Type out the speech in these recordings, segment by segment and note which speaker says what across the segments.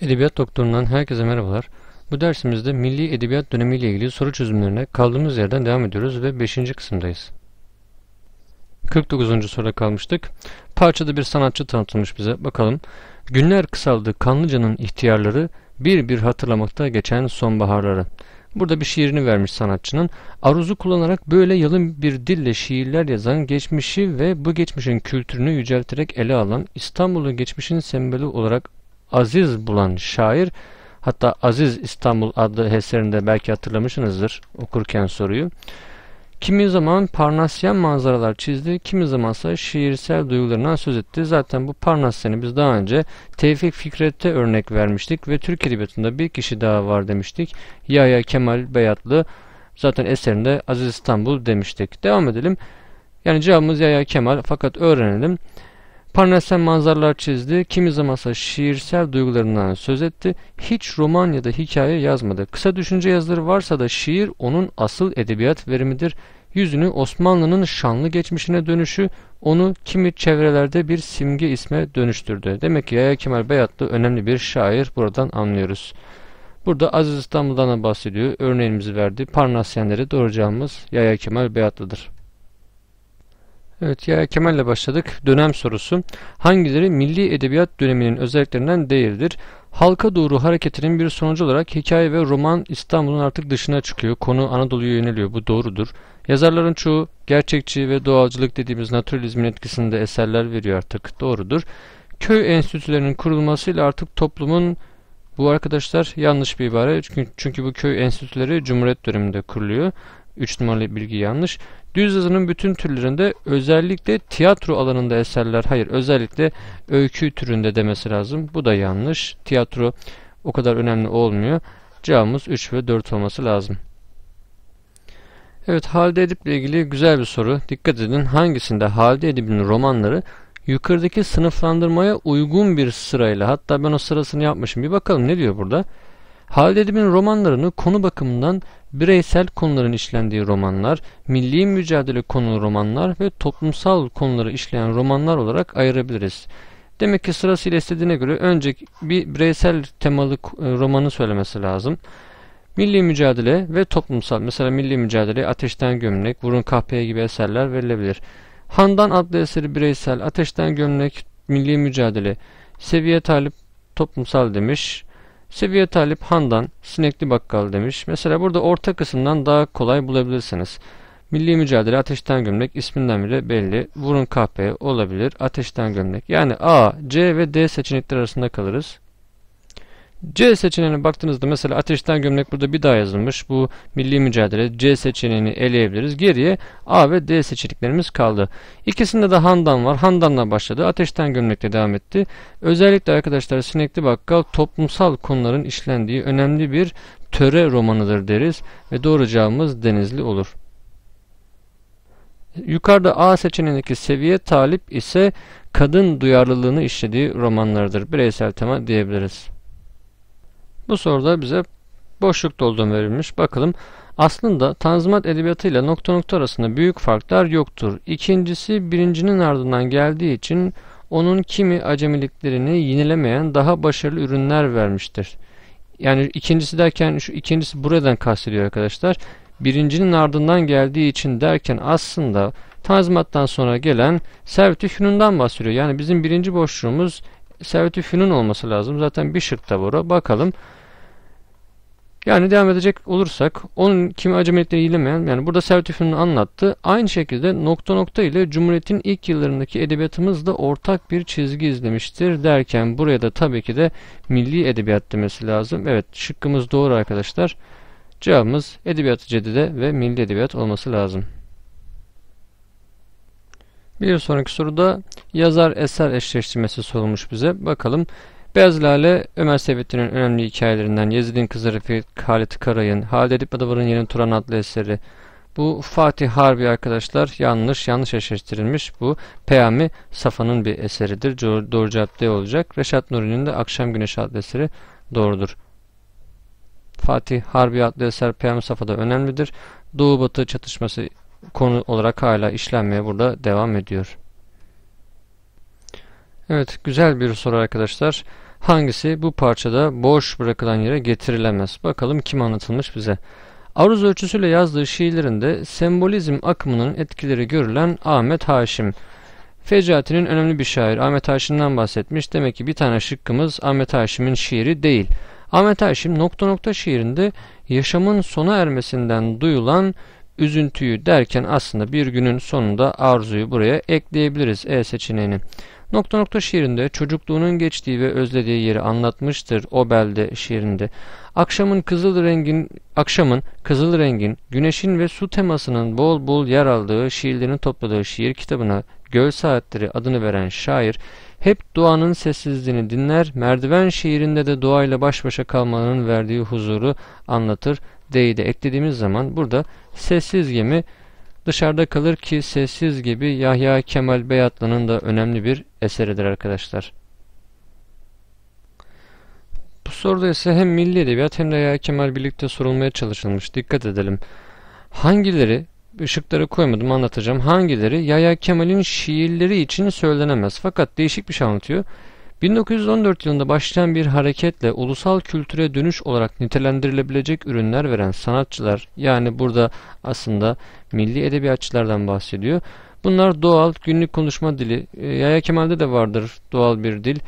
Speaker 1: Edebiyat Doktoru'ndan herkese merhabalar. Bu dersimizde Milli Edebiyat Dönemi ile ilgili soru çözümlerine kaldığımız yerden devam ediyoruz ve 5. kısımdayız. 49. soruda kalmıştık. Parçada bir sanatçı tanıtılmış bize. Bakalım. Günler kısaldı Kanlıca'nın ihtiyarları bir bir hatırlamakta geçen sonbaharları. Burada bir şiirini vermiş sanatçının. Aruzu kullanarak böyle yalın bir dille şiirler yazan geçmişi ve bu geçmişin kültürünü yücelterek ele alan İstanbul'u geçmişin sembolü olarak aziz bulan şair hatta Aziz İstanbul adlı eserinde belki hatırlamışsınızdır okurken soruyu. Kimi zaman Parnasyen manzaralar çizdi, kimi zamansa şiirsel duygularından söz etti. Zaten bu Parnasyen'i biz daha önce Tevfik Fikret'te örnek vermiştik ve Türk Edebiyatı'nda bir kişi daha var demiştik. Yahya Kemal Beyatlı zaten eserinde Aziz İstanbul demiştik. Devam edelim. Yani cevabımız Yahya Kemal fakat öğrenelim. Parnasen manzaralar çizdi, kimi zamansa şiirsel duygularından söz etti. Hiç roman ya da hikaye yazmadı. Kısa düşünce yazıları varsa da şiir onun asıl edebiyat verimidir. Yüzünü Osmanlı'nın şanlı geçmişine dönüşü onu kimi çevrelerde bir simge isme dönüştürdü. Demek ki Yaya Kemal Beyatlı önemli bir şair buradan anlıyoruz. Burada Aziz İstanbul'dan bahsediyor. Örneğimizi verdi. Parnasyenleri doğuracağımız Yaya Kemal Beyatlı'dır. Evet ya Kemal'le başladık. Dönem sorusu. Hangileri milli edebiyat döneminin özelliklerinden değildir? Halka doğru hareketinin bir sonucu olarak hikaye ve roman İstanbul'un artık dışına çıkıyor. Konu Anadolu'ya yöneliyor. Bu doğrudur. Yazarların çoğu gerçekçi ve doğalcılık dediğimiz naturalizmin etkisinde eserler veriyor artık. Doğrudur. Köy enstitülerinin kurulmasıyla artık toplumun bu arkadaşlar yanlış bir ibare. Çünkü, çünkü bu köy enstitüleri Cumhuriyet döneminde kuruluyor. 3 numaralı bilgi yanlış. Düz yazının bütün türlerinde özellikle tiyatro alanında eserler, hayır özellikle öykü türünde demesi lazım. Bu da yanlış. Tiyatro o kadar önemli olmuyor. Cevabımız 3 ve 4 olması lazım. Evet Halide Edip ile ilgili güzel bir soru. Dikkat edin hangisinde Halide Edip'in romanları yukarıdaki sınıflandırmaya uygun bir sırayla hatta ben o sırasını yapmışım. Bir bakalım ne diyor burada? Halid Edip'in romanlarını konu bakımından bireysel konuların işlendiği romanlar, milli mücadele konulu romanlar ve toplumsal konuları işleyen romanlar olarak ayırabiliriz. Demek ki sırasıyla istediğine göre önce bir bireysel temalı e, romanı söylemesi lazım. Milli mücadele ve toplumsal, mesela milli mücadele, ateşten gömlek, vurun kahpeye gibi eserler verilebilir. Handan adlı eseri bireysel, ateşten gömlek, milli mücadele, seviye talip toplumsal demiş. Seviye Talip Handan Sinekli Bakkal demiş. Mesela burada orta kısımdan daha kolay bulabilirsiniz. Milli mücadele ateşten gömlek isminden bile belli. Vurun kahpeye olabilir ateşten gömlek. Yani A, C ve D seçenekler arasında kalırız. C seçeneğine baktığınızda mesela ateşten gömlek burada bir daha yazılmış. Bu milli mücadele C seçeneğini eleyebiliriz. Geriye A ve D seçeneklerimiz kaldı. İkisinde de Handan var. Handan'la başladı. Ateşten gömlekle devam etti. Özellikle arkadaşlar Sinekli Bakkal toplumsal konuların işlendiği önemli bir töre romanıdır deriz ve doğru cevabımız Denizli olur. Yukarıda A seçeneğindeki seviye talip ise kadın duyarlılığını işlediği romanlardır. Bireysel tema diyebiliriz. Bu soruda bize boşluk doldurma verilmiş. Bakalım. Aslında Tanzimat edebiyatıyla nokta nokta arasında büyük farklar yoktur. İkincisi birincinin ardından geldiği için onun kimi acemiliklerini yenilemeyen daha başarılı ürünler vermiştir. Yani ikincisi derken şu ikincisi buradan kastediyor arkadaşlar. Birincinin ardından geldiği için derken aslında Tanzimat'tan sonra gelen Servet-i Fünun'dan bahsediyor. Yani bizim birinci boşluğumuz Servet-i Fünun olması lazım. Zaten bir şıkta bura. Bakalım. Yani devam edecek olursak onun kimi acemilikleri ilemeyen yani burada Servet Üfün'ün anlattı. Aynı şekilde nokta nokta ile Cumhuriyet'in ilk yıllarındaki edebiyatımız da ortak bir çizgi izlemiştir derken buraya da tabii ki de milli edebiyat demesi lazım. Evet şıkkımız doğru arkadaşlar. Cevabımız edebiyatı cedide ve milli edebiyat olması lazım. Bir sonraki soruda yazar eser eşleştirmesi sorulmuş bize. Bakalım. Beyaz Lale, Ömer Seyfettin'in önemli hikayelerinden Yezid'in kızı Refik Halit Karay'ın, Halide Edip Adavar'ın Yeni Turan adlı eseri. Bu Fatih Harbi arkadaşlar yanlış yanlış eşleştirilmiş. Bu Peyami Safa'nın bir eseridir. Doğru cevap D olacak. Reşat Nuri'nin de Akşam Güneş adlı eseri doğrudur. Fatih Harbi adlı eser Peyami Safa'da önemlidir. Doğu-Batı çatışması konu olarak hala işlenmeye burada devam ediyor. Evet güzel bir soru arkadaşlar. Hangisi bu parçada boş bırakılan yere getirilemez? Bakalım kim anlatılmış bize. Aruz ölçüsüyle yazdığı şiirlerinde sembolizm akımının etkileri görülen Ahmet Haşim. Fecatinin önemli bir şair Ahmet Haşim'den bahsetmiş. Demek ki bir tane şıkkımız Ahmet Haşim'in şiiri değil. Ahmet Haşim nokta nokta şiirinde yaşamın sona ermesinden duyulan üzüntüyü derken aslında bir günün sonunda arzuyu buraya ekleyebiliriz E seçeneğini. Nokta nokta şiirinde çocukluğunun geçtiği ve özlediği yeri anlatmıştır o belde şiirinde. Akşamın kızıl rengin, akşamın kızıl rengin, güneşin ve su temasının bol bol yer aldığı şiirlerini topladığı şiir kitabına Göl Saatleri adını veren şair hep doğanın sessizliğini dinler, merdiven şiirinde de doğayla baş başa kalmanın verdiği huzuru anlatır. D'yi de eklediğimiz zaman burada sessiz gemi dışarıda kalır ki sessiz gibi Yahya Kemal Beyatlı'nın da önemli bir eseridir arkadaşlar. Bu soruda ise hem milli edebiyat hem de Yahya Kemal birlikte sorulmaya çalışılmış. Dikkat edelim. Hangileri ışıkları koymadım anlatacağım. Hangileri Yahya Kemal'in şiirleri için söylenemez. Fakat değişik bir şey anlatıyor. 1914 yılında başlayan bir hareketle ulusal kültüre dönüş olarak nitelendirilebilecek ürünler veren sanatçılar yani burada aslında milli edebiyatçılardan bahsediyor. Bunlar doğal günlük konuşma dili. E, Yaya Kemal'de de vardır doğal bir dil.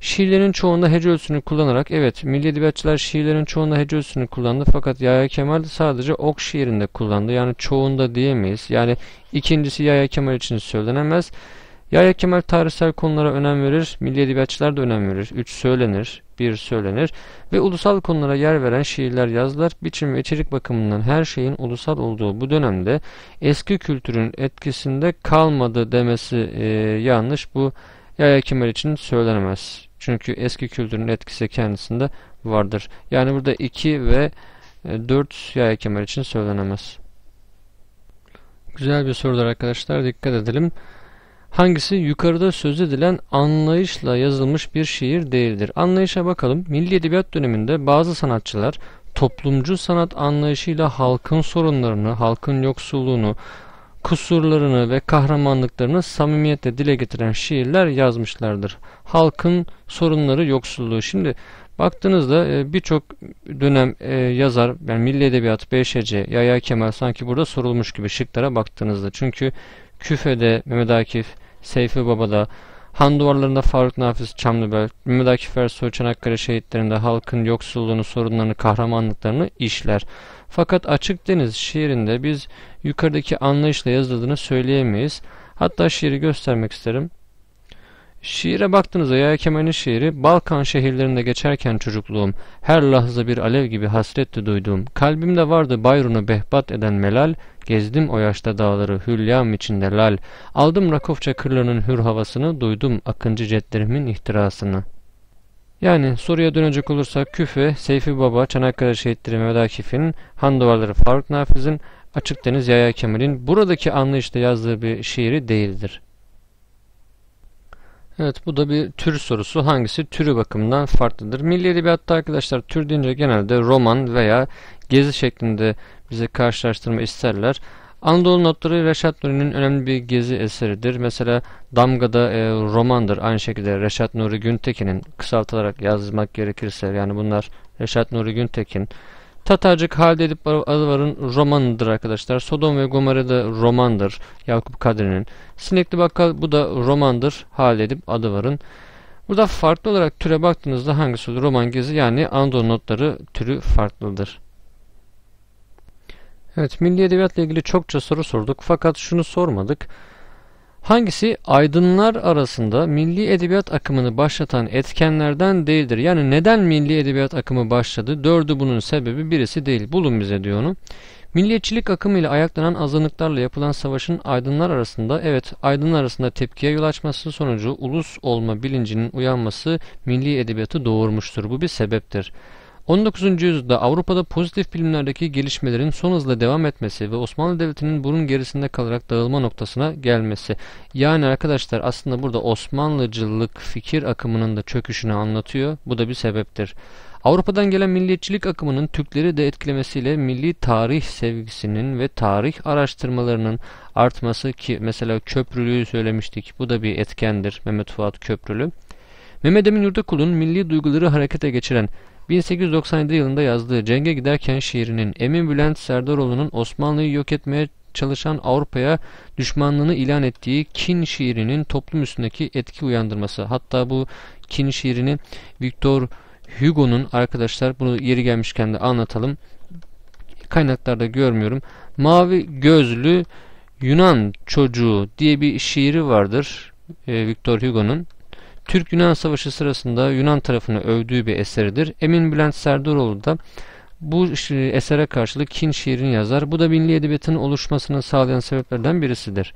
Speaker 1: Şiirlerin çoğunda hece ölçüsünü kullanarak evet milli edebiyatçılar şiirlerin çoğunda hece ölçüsünü kullandı fakat Yaya Kemal sadece ok şiirinde kullandı. Yani çoğunda diyemeyiz. Yani ikincisi Yaya Kemal için söylenemez. Yahya Kemal tarihsel konulara önem verir, milli edebiyatçılar da önem verir. Üç söylenir, bir söylenir ve ulusal konulara yer veren şiirler yazılır. Biçim ve içerik bakımından her şeyin ulusal olduğu bu dönemde eski kültürün etkisinde kalmadı demesi e, yanlış. Bu Yahya Kemal için söylenemez. Çünkü eski kültürün etkisi kendisinde vardır. Yani burada 2 ve 4 e, Yahya Kemal için söylenemez. Güzel bir sorudur arkadaşlar. Dikkat edelim. Hangisi yukarıda söz edilen anlayışla yazılmış bir şiir değildir? Anlayışa bakalım. Milli Edebiyat döneminde bazı sanatçılar toplumcu sanat anlayışıyla halkın sorunlarını, halkın yoksulluğunu, kusurlarını ve kahramanlıklarını samimiyetle dile getiren şiirler yazmışlardır. Halkın sorunları yoksulluğu. Şimdi baktığınızda e, birçok dönem e, yazar, yani Milli Edebiyat, BŞC, Yahya Kemal sanki burada sorulmuş gibi şıklara baktığınızda. Çünkü Küfe'de Mehmet Akif, Seyfi Baba'da, Han duvarlarında Faruk Nafiz Çamlıbel, Mehmet Akif Ersoy Çanakkale şehitlerinde halkın yoksulluğunu, sorunlarını, kahramanlıklarını işler. Fakat Açık Deniz şiirinde biz yukarıdaki anlayışla yazıldığını söyleyemeyiz. Hatta şiiri göstermek isterim. Şiire baktığınızda Yahya Kemal'in şiiri Balkan şehirlerinde geçerken çocukluğum her lahza bir alev gibi hasretle duyduğum kalbimde vardı Bayrun'u behbat eden melal gezdim o yaşta dağları hülyam içinde lal aldım Rakofça kırlarının hür havasını duydum akıncı cetlerimin ihtirasını. Yani soruya dönecek olursak Küfe, Seyfi Baba, Çanakkale Şehitleri Mehmet Akif'in, Han Duvarları Faruk Nafiz'in, Açık Deniz Yahya Kemal'in buradaki anlayışta yazdığı bir şiiri değildir. Evet bu da bir tür sorusu. Hangisi türü bakımından farklıdır? Milli edebiyatta arkadaşlar tür deyince genelde roman veya gezi şeklinde bize karşılaştırma isterler. Anadolu Notları Reşat Nuri'nin önemli bir gezi eseridir. Mesela Damga'da e, romandır. Aynı şekilde Reşat Nuri Güntekin'in kısaltılarak yazmak gerekirse yani bunlar Reşat Nuri Güntekin, Tatarcık Halide Edip Alvar'ın romanıdır arkadaşlar. Sodom ve Gomorra da romandır Yakup Kadri'nin. Sinekli Bakkal bu da romandır Halide Edip Alvar'ın. Burada farklı olarak türe baktığınızda hangisi olur? Roman gezi yani andonotları türü farklıdır. Evet, milli edebiyatla ilgili çokça soru sorduk fakat şunu sormadık. Hangisi aydınlar arasında milli edebiyat akımını başlatan etkenlerden değildir. Yani neden milli edebiyat akımı başladı? Dördü bunun sebebi birisi değil. Bulun bize diyor onu. Milliyetçilik akımı ile ayaklanan azınlıklarla yapılan savaşın aydınlar arasında evet aydınlar arasında tepkiye yol açması sonucu ulus olma bilincinin uyanması milli edebiyatı doğurmuştur. Bu bir sebeptir. 19. yüzyılda Avrupa'da pozitif bilimlerdeki gelişmelerin son hızla devam etmesi ve Osmanlı Devleti'nin bunun gerisinde kalarak dağılma noktasına gelmesi. Yani arkadaşlar aslında burada Osmanlıcılık fikir akımının da çöküşünü anlatıyor. Bu da bir sebeptir. Avrupa'dan gelen milliyetçilik akımının Türkleri de etkilemesiyle milli tarih sevgisinin ve tarih araştırmalarının artması ki mesela Köprülü'yü söylemiştik. Bu da bir etkendir Mehmet Fuat Köprülü. Mehmet Emin Yurdakul'un milli duyguları harekete geçiren 1897 yılında yazdığı Cenge Giderken şiirinin Emin Bülent Serdaroğlu'nun Osmanlı'yı yok etmeye çalışan Avrupa'ya düşmanlığını ilan ettiği kin şiirinin toplum üstündeki etki uyandırması. Hatta bu kin şiirini Victor Hugo'nun arkadaşlar bunu yeri gelmişken de anlatalım. Kaynaklarda görmüyorum. Mavi gözlü Yunan çocuğu diye bir şiiri vardır e, Victor Hugo'nun. Türk-Yunan Savaşı sırasında Yunan tarafını övdüğü bir eseridir. Emin Bülent Serdaroğlu da bu esere karşılık Kin şiirini yazar. Bu da milli edebiyatın oluşmasını sağlayan sebeplerden birisidir.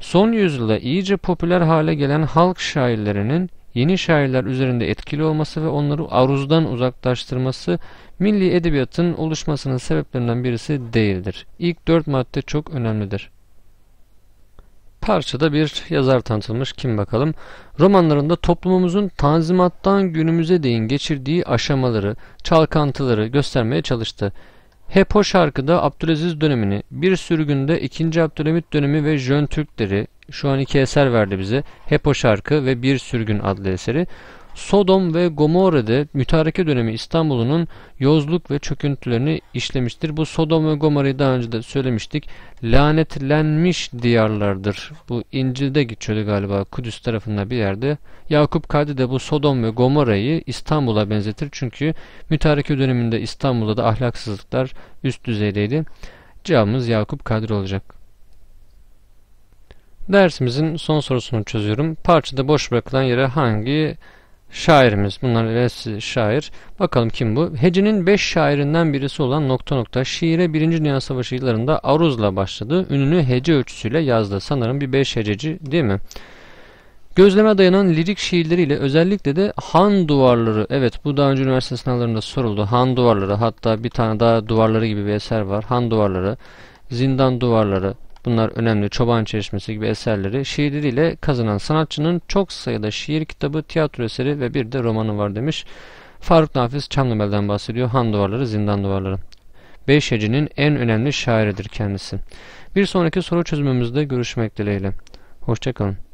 Speaker 1: Son yüzyılda iyice popüler hale gelen halk şairlerinin yeni şairler üzerinde etkili olması ve onları aruzdan uzaklaştırması milli edebiyatın oluşmasının sebeplerinden birisi değildir. İlk dört madde çok önemlidir parçada bir yazar tanıtılmış. Kim bakalım? Romanlarında toplumumuzun tanzimattan günümüze değin geçirdiği aşamaları, çalkantıları göstermeye çalıştı. Hep o şarkıda Abdülaziz dönemini, bir sürgünde 2. Abdülhamit dönemi ve Jön Türkleri, şu an iki eser verdi bize. Hep o şarkı ve Bir Sürgün adlı eseri. Sodom ve Gomorre'de mütareke dönemi İstanbul'un yozluk ve çöküntülerini işlemiştir. Bu Sodom ve Gomorre'yi daha önce de söylemiştik. Lanetlenmiş diyarlardır. Bu İncil'de geçiyordu galiba Kudüs tarafında bir yerde. Yakup Kadi de bu Sodom ve Gomorre'yi İstanbul'a benzetir. Çünkü mütareke döneminde İstanbul'da da ahlaksızlıklar üst düzeydeydi. Cevabımız Yakup Kadir olacak. Dersimizin son sorusunu çözüyorum. Parçada boş bırakılan yere hangi şairimiz. Bunlar hepsi şair. Bakalım kim bu? Hece'nin beş şairinden birisi olan nokta nokta şiire Birinci Dünya Savaşı yıllarında aruzla başladı. Ününü hece ölçüsüyle yazdı. Sanırım bir beş hececi değil mi? Gözleme dayanan lirik şiirleriyle özellikle de han duvarları, evet bu daha önce üniversite sınavlarında soruldu. Han duvarları, hatta bir tane daha duvarları gibi bir eser var. Han duvarları, zindan duvarları, bunlar önemli Çoban Çeşmesi gibi eserleri şiirleriyle kazanan sanatçının çok sayıda şiir kitabı, tiyatro eseri ve bir de romanı var demiş. Faruk Nafiz Çamlıbel'den bahsediyor. Han duvarları, zindan duvarları. Beşheci'nin en önemli şairidir kendisi. Bir sonraki soru çözümümüzde görüşmek dileğiyle. Hoşçakalın.